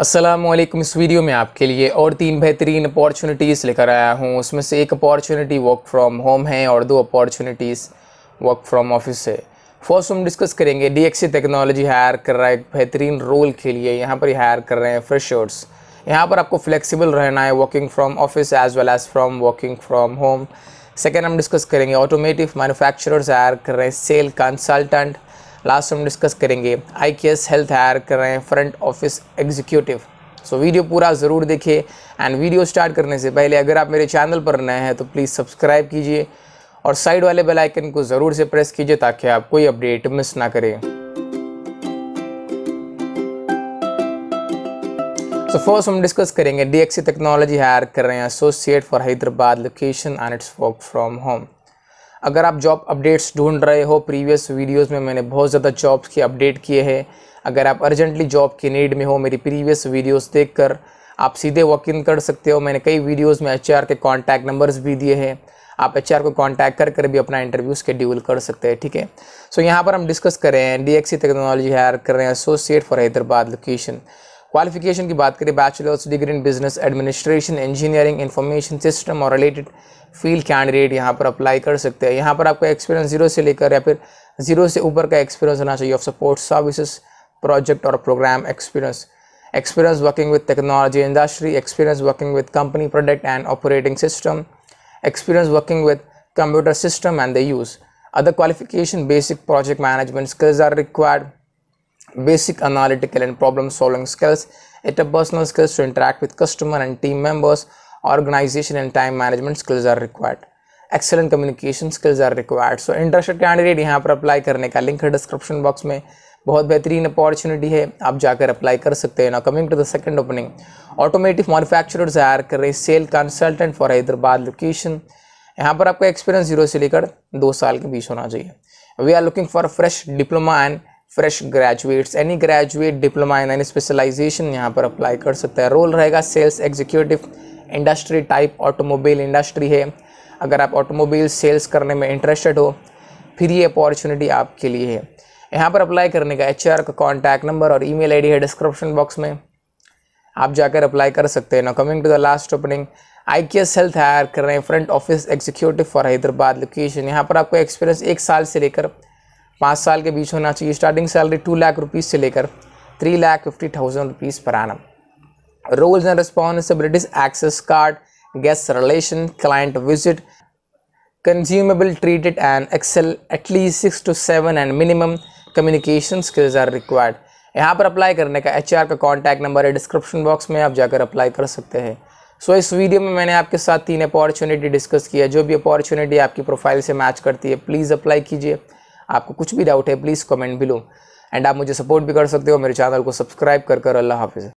असलम इस वीडियो में आपके लिए और तीन बेहतरीन अपॉर्चुनिटीज़ लेकर आया हूँ उसमें से एक अपॉर्चुनिटी वर्क फ्रॉम होम है और दो अपॉर्चुनिटीज़ वर्क फ्रॉम ऑफिस है फर्स्ट हम डिस्कस करेंगे डी टेक्नोलॉजी हायर कर रहा है एक बेहतरीन रोल के लिए यहाँ पर हायर कर रहे हैं फ्रेशर्स यहाँ पर आपको फ्लेक्सिबल रहना है working from office as well as from working from home second हम डिस्कस करेंगे ऑटोमेटिव मैनुफैक्चरर्स हायर कर रहे हैं सेल कंसल्टेंट लास्ट हम डिस्कस करेंगे I K S health hire कर रहे हैं front office executive so video पूरा ज़रूर देखिए एंड वीडियो स्टार्ट करने से पहले अगर आप मेरे चैनल पर नए हैं तो प्लीज़ सब्सक्राइब कीजिए और साइड वाले बेल आइकन को ज़रूर से प्रेस कीजिए ताकि आप कोई अपडेट मिस ना करें सो फर्स्ट हम डिस्कस करेंगे डीएक्सी टेक्नोलॉजी हायर कर रहे हैं associate for Hyderabad location and it's work from home अगर आप जॉब अपडेट्स ढूंढ रहे हो प्रीवियस वीडियोस में मैंने बहुत ज़्यादा जॉब्स के अपडेट किए हैं अगर आप अर्जेंटली जॉब की नीड में हो मेरी प्रीवियस वीडियोस देखकर आप सीधे वॉक इन कर सकते हो मैंने कई वीडियोस में एच के कॉन्टैक्ट नंबर्स भी दिए हैं आप एच को कॉन्टैक्ट कर कर भी अपना इंटरव्यू शेड्यूल कर सकते हैं ठीक है सो so, यहाँ पर हम डिस्कस कर रहे हैं डी टेक्नोलॉजी हायर कर रहे हैं associate for Hyderabad location qualification की बात करें bachelors degree in business administration engineering information system और रिलेटेड फील्ड कैंडिडेट यहाँ पर अप्लाई कर सकते हैं यहाँ पर आपका एक्सपीरियंस जीरो से लेकर या फिर जीरो से ऊपर का एक्सपीरियंस होना चाहिए ऑफ सपोर्ट सर्विसेज प्रोजेक्ट और programme experience experience working with technology industry experience working with company product and operating system experience working with computer system and the use other qualification basic project management skills are required basic analytical and problem solving skills, interpersonal skills to interact with customer and team members, organization and time management skills are required. excellent communication skills are required so interested candidate yahan par apply karne ka link hai description box mein बहुत बेहतरीन opportunity है आप जाकर apply कर सकते हैं ना coming to the second opening automotive manufacturers hire कर रहे sale consultant for Hyderabad location यहाँ पर आपका एक्सपीरियंस जीरो से लेकर दो साल के बीच होना चाहिए we are looking for fresh diploma and fresh graduates any graduate diploma in any specialisation यहाँ पर अप्लाई कर सकता है रोल रहेगा sales executive industry type automobile industry है अगर आप ऑटोमोबाइल सेल्स करने में इंटरेस्टेड हो फिर ये अपॉर्चुनिटी आपके लिए है यहाँ पर अप्लाई करने का एच का कॉन्टैक्ट नंबर और ई मेल है डिस्क्रिप्शन बॉक्स में आप जाकर अप्लाई कर सकते हैं ना coming to the last opening I K S health hire कर रहे हैं front office executive for Hyderabad location यहाँ पर आपको एक्सपीरियंस एक साल से लेकर पाँच साल के बीच होना चाहिए starting salary two lakh rupees से लेकर three lakh fifty thousand rupees पर आना roles and responsibilities access card guest relation client visit consumable treated and excel at least six to seven and minimum communication skills are required यहाँ पर apply करने का H का contact number है description box में आप जाकर अप्लाई कर सकते हैं सो so, इस वीडियो में मैंने आपके साथ तीन अपॉर्चुनिटी डिस्कस किया जो भी अपॉर्चुनिटी आपकी प्रोफाइल से मैच करती है प्लीज़ अप्लाई कीजिए आपको कुछ भी डाउट है प्लीज़ कमेंट बिलो एंड आप मुझे सपोर्ट भी कर सकते हो मेरे चैनल को सब्सक्राइब कर कर अल्लाह हाफिज़